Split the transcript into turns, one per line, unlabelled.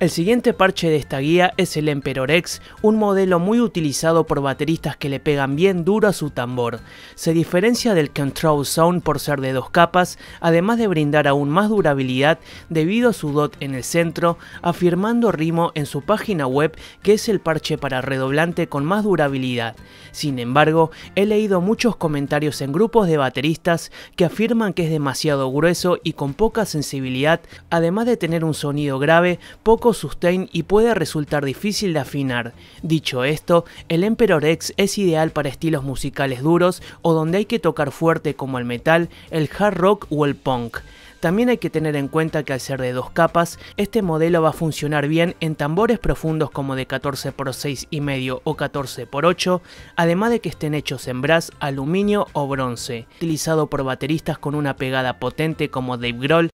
El siguiente parche de esta guía es el Emperor X, un modelo muy utilizado por bateristas que le pegan bien duro a su tambor. Se diferencia del Control Zone por ser de dos capas, además de brindar aún más durabilidad debido a su dot en el centro, afirmando Rimo en su página web que es el parche para redoblante con más durabilidad. Sin embargo, he leído muchos comentarios en grupos de bateristas que afirman que es demasiado grueso y con poca sensibilidad, además de tener un sonido grave, poco sustain y puede resultar difícil de afinar. Dicho esto, el Emperor X es ideal para estilos musicales duros o donde hay que tocar fuerte como el metal, el hard rock o el punk. También hay que tener en cuenta que al ser de dos capas, este modelo va a funcionar bien en tambores profundos como de 14x6 y medio o 14x8, además de que estén hechos en brass, aluminio o bronce, utilizado por bateristas con una pegada potente como Dave Grohl,